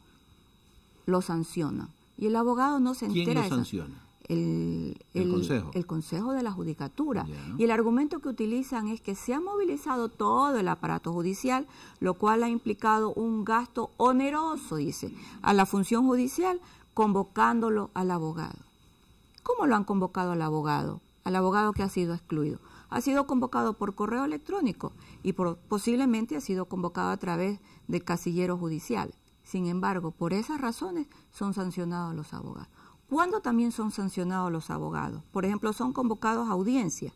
Lo sanciona. Y el abogado no se entera. ¿Quién lo sanciona? el, el, consejo. consejo. de la Judicatura. Y el argumento que utilizan es que se ha movilizado todo el aparato judicial, lo cual ha implicado un gasto oneroso, dice, a la función judicial, convocándolo al abogado. ¿Cómo lo han convocado al abogado? Al abogado que ha sido excluido. Ha sido convocado por correo electrónico y posiblemente ha sido convocado a través de casillero judicial. Sin embargo, por esas razones son sancionados los abogados. ¿Cuándo también son sancionados los abogados? Por ejemplo, son convocados a audiencia.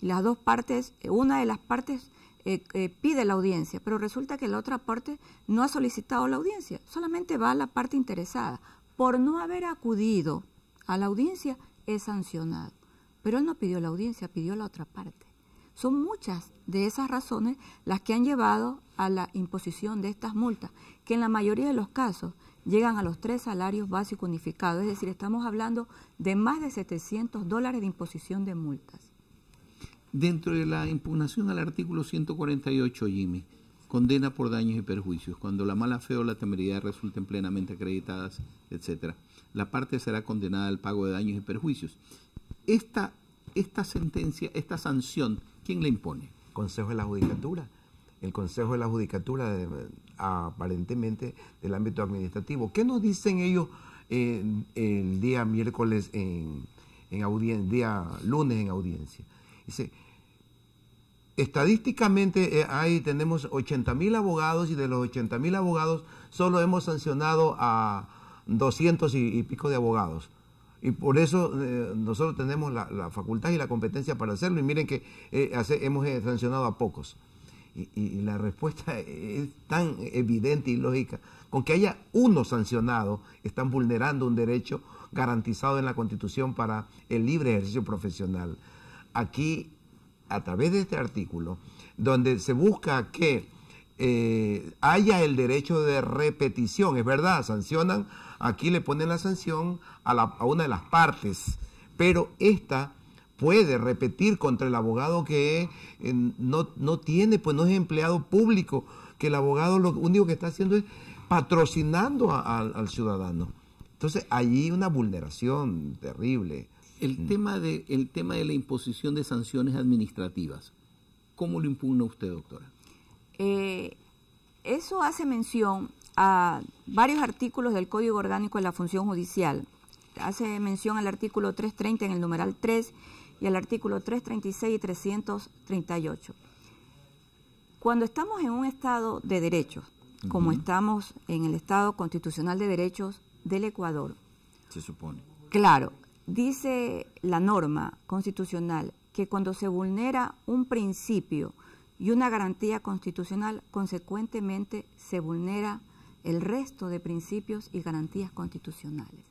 Las dos partes, eh, una de las partes eh, eh, pide la audiencia, pero resulta que la otra parte no ha solicitado la audiencia, solamente va a la parte interesada. Por no haber acudido a la audiencia es sancionado, pero él no pidió la audiencia, pidió la otra parte. Son muchas de esas razones las que han llevado a la imposición de estas multas, que en la mayoría de los casos llegan a los tres salarios básicos unificados, es decir, estamos hablando de más de 700 dólares de imposición de multas. Dentro de la impugnación al artículo 148, Jimmy, condena por daños y perjuicios, cuando la mala fe o la temeridad resulten plenamente acreditadas, etc. La parte será condenada al pago de daños y perjuicios. Esta, esta sentencia, esta sanción, ¿quién la impone? Consejo de la Judicatura el Consejo de la Judicatura aparentemente del ámbito administrativo. ¿Qué nos dicen ellos eh, el día miércoles en, audiencia, día lunes en audiencia? Dice, estadísticamente eh, ahí tenemos 80.000 mil abogados y de los 80.000 mil abogados solo hemos sancionado a 200 y, pico de abogados. Y por eso eh, nosotros tenemos la, facultad y la competencia para hacerlo. Y miren que hemos sancionado a pocos. Y, la respuesta es tan evidente y lógica. Con que haya uno sancionado, están vulnerando un derecho garantizado en la Constitución para el libre ejercicio profesional. Aquí, a través de este artículo, donde se busca que eh, haya el derecho de repetición, es verdad, sancionan, aquí le ponen la sanción a, a una de las partes, pero esta puede repetir contra el abogado que eh, no, tiene, pues no es empleado público, que el abogado lo único que está haciendo es patrocinando al ciudadano. Entonces, allí una vulneración terrible. El, mm. tema de, el tema de la imposición de sanciones administrativas, ¿cómo lo impugna usted, doctora? Eh, eso hace mención a varios artículos del Código Orgánico de la Función Judicial. Hace mención al artículo 330 en el numeral 3 y el artículo 336 y 338. Cuando estamos en un Estado de derechos, como estamos en el Estado Constitucional de Derechos del Ecuador, se supone. Claro, dice la norma constitucional que cuando se vulnera un principio y una garantía constitucional, consecuentemente se vulnera el resto de principios y garantías constitucionales.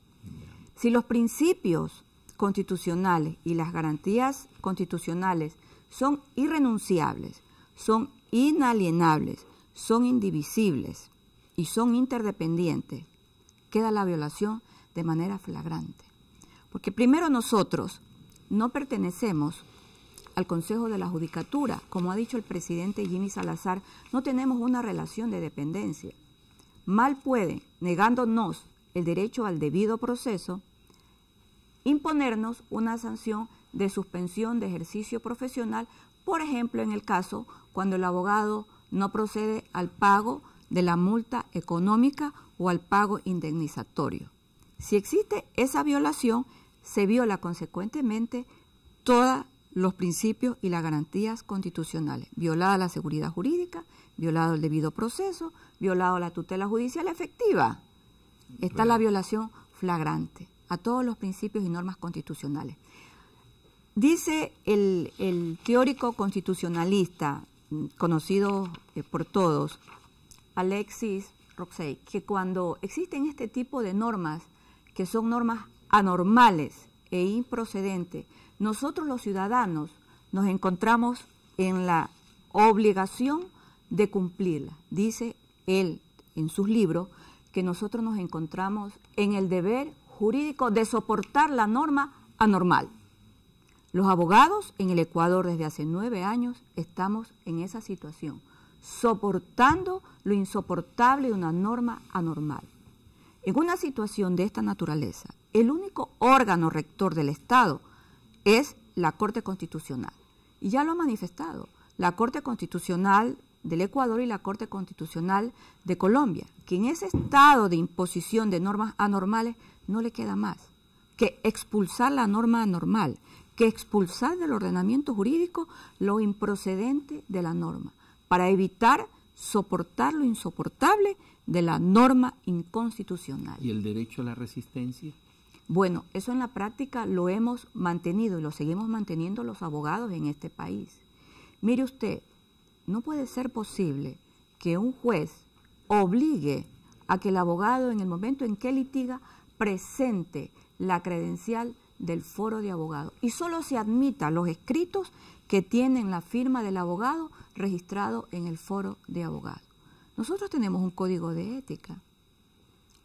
Si los principios constitucionales y las garantías constitucionales son irrenunciables, son inalienables, son indivisibles y son interdependientes, queda la violación de manera flagrante. Porque primero nosotros no pertenecemos al Consejo de la Judicatura, como ha dicho el presidente Jimmy Salazar, no tenemos una relación de dependencia. Mal puede, negándonos el derecho al debido proceso, imponernos una sanción de suspensión de ejercicio profesional, por ejemplo, en el caso cuando el abogado no procede al pago de la multa económica o al pago indemnizatorio. Si existe esa violación, se viola consecuentemente todos los principios y las garantías constitucionales. Violada la seguridad jurídica, violado el debido proceso, violado la tutela judicial efectiva. Está la violación flagrante a todos los principios y normas constitucionales. Dice el, teórico constitucionalista, conocido eh, por todos, Alexis Roxey, que cuando existen este tipo de normas, que son normas anormales e improcedentes, nosotros los ciudadanos nos encontramos en la obligación de cumplirla. Dice él en sus libros que nosotros nos encontramos en el deber jurídico de soportar la norma anormal. Los abogados en el Ecuador desde hace nueve años estamos en esa situación, soportando lo insoportable de una norma anormal. En una situación de esta naturaleza, el único órgano rector del Estado es la Corte Constitucional. Y ya lo ha manifestado. La Corte Constitucional del Ecuador y la Corte Constitucional de Colombia, que en ese estado de imposición de normas anormales no le queda más que expulsar la norma anormal, que expulsar del ordenamiento jurídico lo improcedente de la norma, para evitar soportar lo insoportable de la norma inconstitucional. ¿Y el derecho a la resistencia? Bueno, eso en la práctica lo hemos mantenido y lo seguimos manteniendo los abogados en este país. Mire usted, no puede ser posible que un juez obligue a que el abogado en el momento en que litiga presente la credencial del foro de abogados y solo se admita los escritos que tienen la firma del abogado registrado en el foro de abogados. Nosotros tenemos un código de ética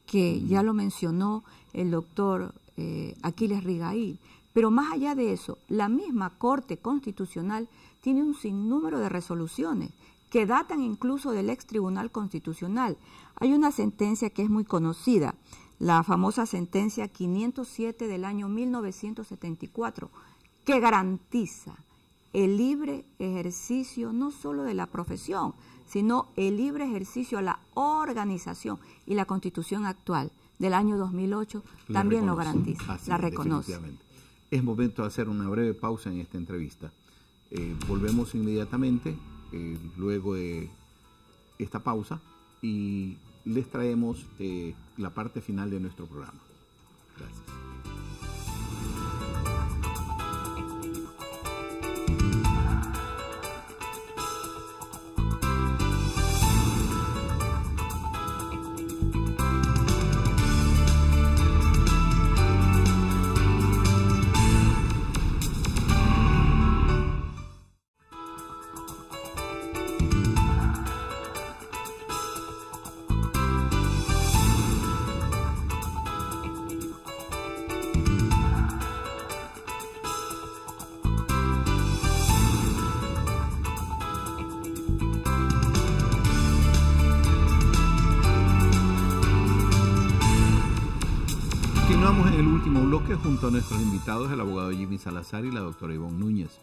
que mm. ya lo mencionó el doctor eh, Aquiles Rigail, pero más allá de eso, la misma Corte Constitucional tiene un sinnúmero de resoluciones que datan incluso del ex Tribunal Constitucional. Hay una sentencia que es muy conocida, la famosa sentencia 507 del año 1974, que garantiza el libre ejercicio no solo de la profesión, sino el libre ejercicio a la organización y la constitución actual del año 2008 también lo garantiza, la reconoce. Es momento de hacer una breve pausa en esta entrevista. Eh, volvemos inmediatamente, eh, luego de esta pausa, y les traemos eh, la parte final de nuestro programa. Gracias. un bloque junto a nuestros invitados, el abogado Jimmy Salazar y la doctora Ivonne Núñez,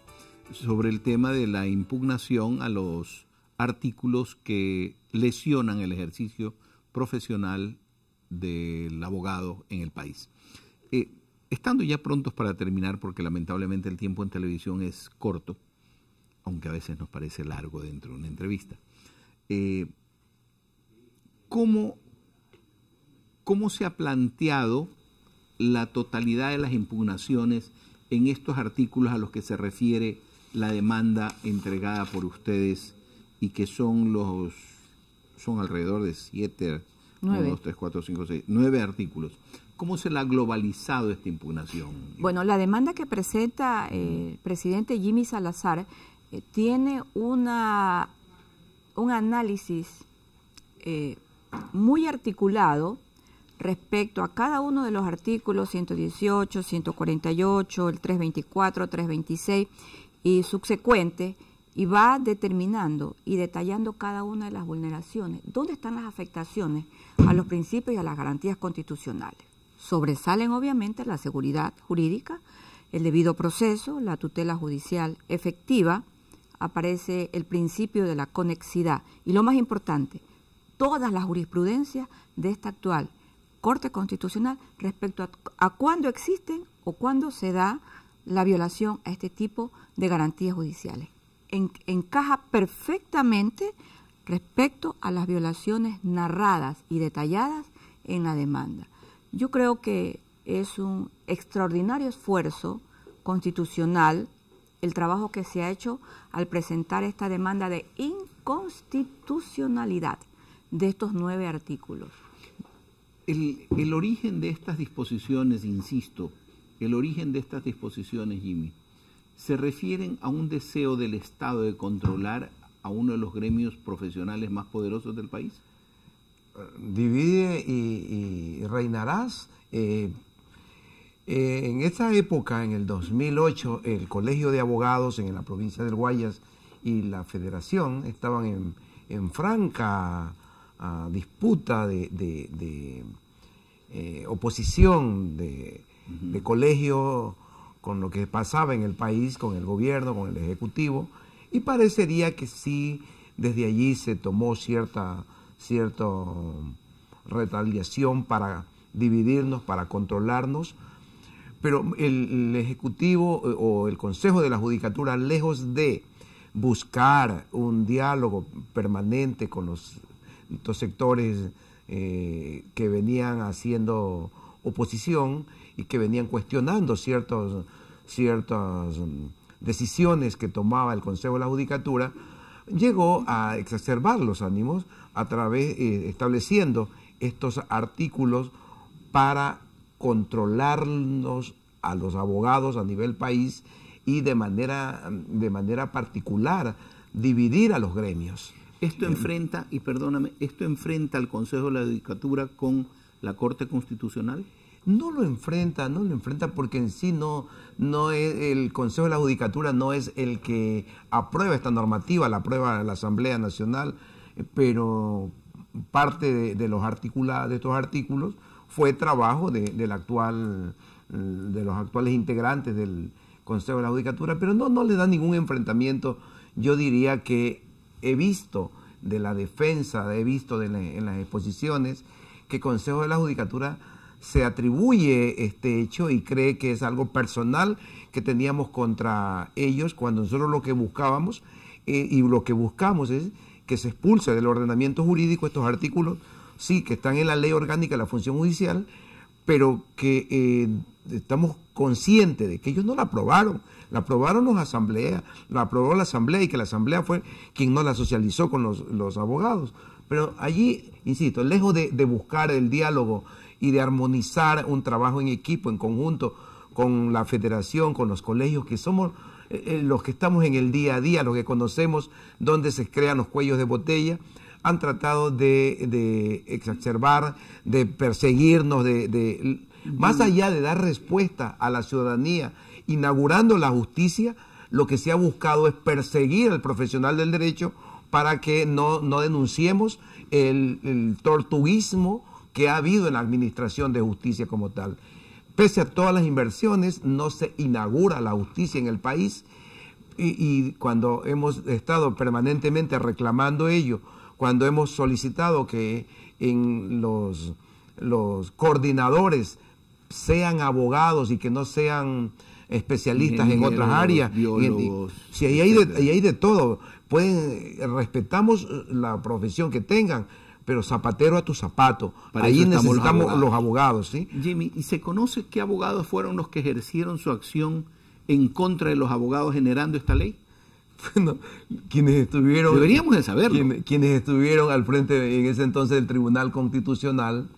sobre el tema de la impugnación a los artículos que lesionan el ejercicio profesional del abogado en el país. Eh, estando ya prontos para terminar, porque lamentablemente el tiempo en televisión es corto, aunque a veces nos parece largo dentro de una entrevista, eh, ¿cómo, ¿cómo se ha planteado la totalidad de las impugnaciones en estos artículos a los que se refiere la demanda entregada por ustedes y que son los son alrededor de siete, nueve. nueve artículos. ¿Cómo se la ha globalizado esta impugnación? Bueno, la demanda que presenta el eh, mm. presidente Jimmy Salazar eh, tiene una, un análisis eh, muy articulado respecto a cada uno de los artículos 118, 148, el 324, 326 y subsecuentes y va determinando y detallando cada una de las vulneraciones, dónde están las afectaciones a los principios y a las garantías constitucionales. Sobresalen obviamente la seguridad jurídica, el debido proceso, la tutela judicial efectiva, aparece el principio de la conexidad y lo más importante, todas las jurisprudencias de esta actual Corte Constitucional respecto a, cuándo existen o cuándo se da la violación a este tipo de garantías judiciales. encaja perfectamente respecto a las violaciones narradas y detalladas en la demanda. Yo creo que es un extraordinario esfuerzo constitucional el trabajo que se ha hecho al presentar esta demanda de inconstitucionalidad de estos nueve artículos el, origen de estas disposiciones, insisto, el origen de estas disposiciones, Jimmy, se refieren a un deseo del Estado de controlar a uno de los gremios profesionales más poderosos del país? Eh, divide y, reinarás. Eh, eh, en esa época, en el 2008, el Colegio de Abogados en la provincia del Guayas y la Federación estaban en franca disputa, de, eh, oposición, de, colegio con lo que pasaba en el país, con el gobierno, con el Ejecutivo, y parecería que sí, desde allí se tomó cierta, cierta retaliación para dividirnos, para controlarnos, pero el, Ejecutivo eh, o el Consejo de la Judicatura, lejos de buscar un diálogo permanente con los estos sectores eh, que venían haciendo oposición y que venían cuestionando ciertos, ciertas mm, decisiones que tomaba el Consejo de la Judicatura, llegó a exacerbar los ánimos a través eh, estableciendo estos artículos para controlarnos a los abogados a nivel país y de manera particular dividir a los gremios. Esto enfrenta, y perdóname, esto enfrenta al Consejo de la Judicatura con la Corte Constitucional. No lo enfrenta, no lo enfrenta porque en sí no, no el Consejo de la Judicatura no es el que aprueba esta normativa, la aprueba la Asamblea Nacional, eh, pero parte de, los articulados de estos artículos fue trabajo de, mm, de los actuales integrantes del Consejo de la Judicatura, pero no, no le da ningún enfrentamiento. Yo diría que he visto de la defensa, he visto en las exposiciones, que el Consejo de la Judicatura se atribuye este hecho y cree que es algo personal que teníamos contra ellos cuando nosotros lo que buscábamos eh, y lo que buscamos es que se expulse del ordenamiento jurídico estos artículos, sí, que están en la ley orgánica de la función judicial, pero que eh, estamos conscientes de que ellos no la aprobaron, la aprobaron los asambleas, la aprobó la asamblea y que la asamblea fue quien no la socializó con los, abogados. Pero allí, insisto, lejos de, buscar el diálogo y de armonizar un trabajo en equipo, en conjunto, con la federación, con los colegios, que somos eh, eh, los que estamos en el día a día, los que conocemos dónde se crean los cuellos de botella, han tratado de, exacerbar, de perseguirnos, de, más allá de dar respuesta a la ciudadanía inaugurando la justicia, lo que se ha buscado es perseguir al profesional del derecho para que no, no denunciemos el, tortuguismo que ha habido en la administración de justicia como tal. Pese a todas las inversiones, no se inaugura la justicia en el país y, cuando hemos estado permanentemente reclamando ello, cuando hemos solicitado que en los coordinadores sean abogados y que no sean especialistas en otras áreas. y, si hay, de, de todo. Pueden, eh, respetamos eh, la profesión que tengan, pero zapatero a tu zapato. Ahí necesitamos los abogados. Jimmy, ¿y se conoce qué abogados fueron los que ejercieron su acción en contra de los abogados generando esta ley? Bueno, quienes estuvieron... Deberíamos de saberlo. quienes estuvieron al frente en ese entonces del Tribunal Constitucional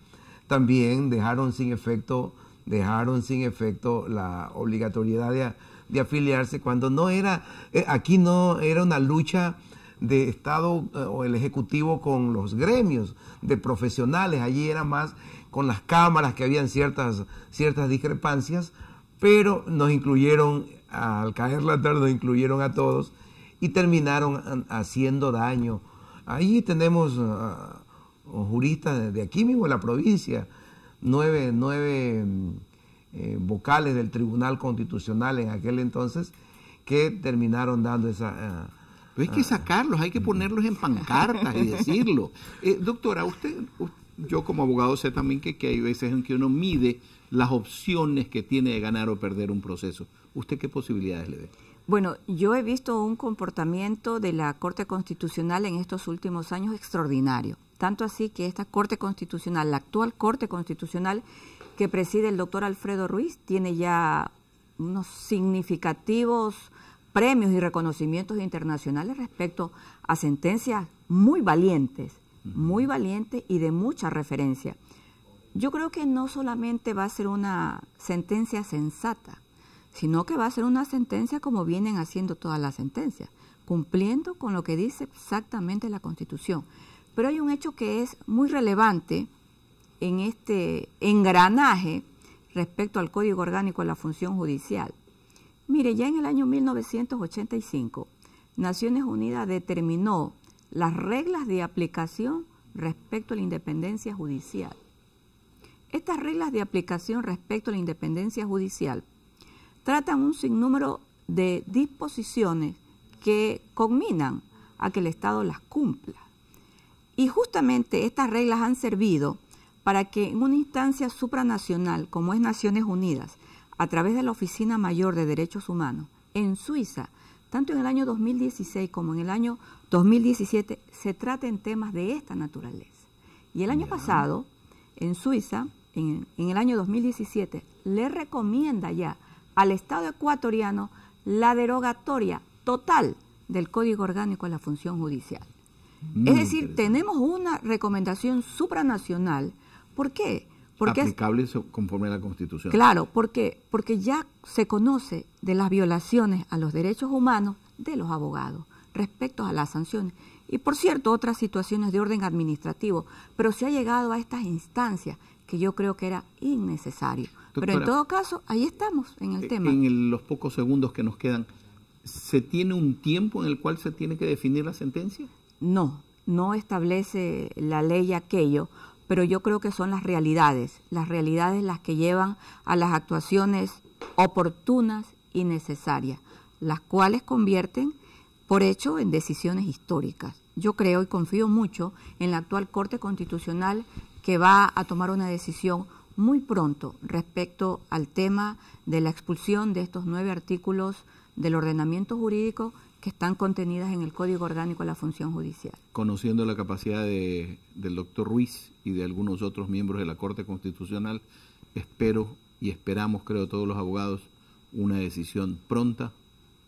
también dejaron sin efecto dejaron sin efecto la obligatoriedad de, afiliarse cuando no era, eh, aquí no era una lucha de Estado eh, o el Ejecutivo con los gremios de profesionales, allí era más con las cámaras que habían ciertas, ciertas discrepancias, pero nos incluyeron, al caer la tarde nos incluyeron a todos y terminaron haciendo daño. Ahí tenemos ah, juristas de aquí mismo, de la provincia, nueve, mm, eh, vocales del Tribunal Constitucional en aquel entonces que terminaron dando esa... Eh, hay que ah, sacarlos, hay que mm. ponerlos en pancartas y decirlo. Eh, doctora, usted, yo como abogado sé también que, hay veces en que uno mide las opciones que tiene de ganar o perder un proceso. ¿Usted qué posibilidades le ve? Bueno, yo he visto un comportamiento de la Corte Constitucional en estos últimos años extraordinario. Tanto así que esta Corte Constitucional, la actual Corte Constitucional que preside el doctor Alfredo Ruiz, tiene ya unos significativos premios y reconocimientos internacionales respecto a sentencias muy valientes, muy valientes y de mucha referencia. Yo creo que no solamente va a ser una sentencia sensata, sino que va a ser una sentencia como vienen haciendo todas las sentencias, cumpliendo con lo que dice exactamente la Constitución. Pero hay un hecho que es muy relevante en este engranaje respecto al Código Orgánico de la Función Judicial. Mire, ya en el año 1985, Naciones Unidas determinó las reglas de aplicación respecto a la independencia judicial. Estas reglas de aplicación respecto a la independencia judicial tratan un sinnúmero de disposiciones que conminan a que el Estado las cumpla. Y justamente estas reglas han servido para que en una instancia supranacional como es Naciones Unidas, a través de la Oficina Mayor de Derechos Humanos, en Suiza, tanto en el año 2016 como en el año 2017, se traten temas de esta naturaleza. Y el año pasado, en Suiza, en, en el año 2017, le recomienda ya al Estado ecuatoriano la derogatoria total del Código Orgánico de la Función Judicial es decir, tenemos una recomendación supranacional. ¿Por qué? Porque aplicable conforme a la Constitución. Claro, ¿por Porque ya se conoce de las violaciones a los derechos humanos de los abogados respecto a las sanciones y por cierto otras situaciones de orden administrativo, pero se ha llegado a estas instancias que yo creo que era innecesario. pero en todo caso, ahí estamos en el eh, tema. En los pocos segundos que nos quedan, ¿se tiene un tiempo en el cual se tiene que definir la sentencia? no, no establece la ley aquello, pero yo creo que son las realidades, las realidades las que llevan a las actuaciones oportunas y necesarias, las cuales convierten por hecho en decisiones históricas. Yo creo y confío mucho en la actual Corte Constitucional que va a tomar una decisión muy pronto respecto al tema de la expulsión de estos nueve artículos del ordenamiento jurídico que están contenidas en el Código Orgánico de la Función Judicial. Conociendo la capacidad del doctor Ruiz y de algunos otros miembros de la Corte Constitucional, espero y esperamos, creo, todos los abogados, una decisión pronta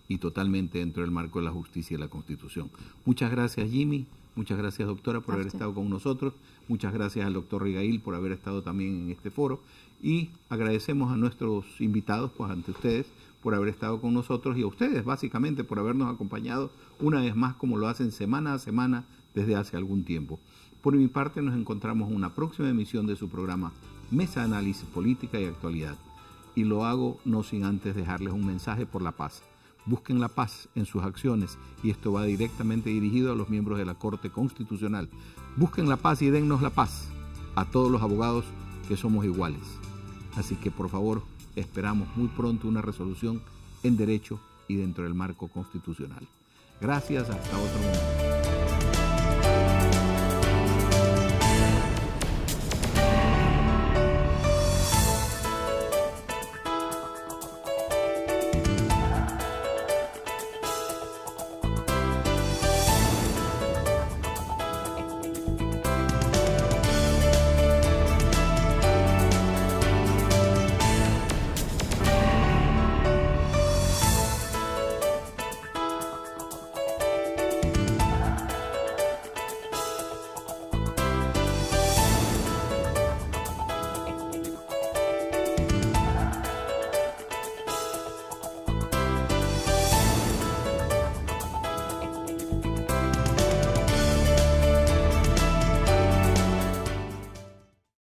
y totalmente dentro del marco de la justicia y la Constitución. Muchas gracias, Jimmy. Muchas gracias, doctora, por haber estado con nosotros. Muchas gracias al doctor Rigail por haber estado también en este foro. Y agradecemos a nuestros invitados, pues ante ustedes, por haber estado con nosotros y a ustedes básicamente por habernos acompañado una vez más como lo hacen semana a semana desde hace algún tiempo. Por mi parte nos encontramos en una próxima emisión de su programa Mesa Análisis Política y Actualidad. Y lo hago no sin antes dejarles un mensaje por la paz. Busquen la paz en sus acciones y esto va directamente dirigido a los miembros de la Corte Constitucional. Busquen la paz y dennos la paz a todos los abogados que somos iguales. Así que por favor Esperamos muy pronto una resolución en derecho y dentro del marco constitucional. Gracias, hasta otro momento.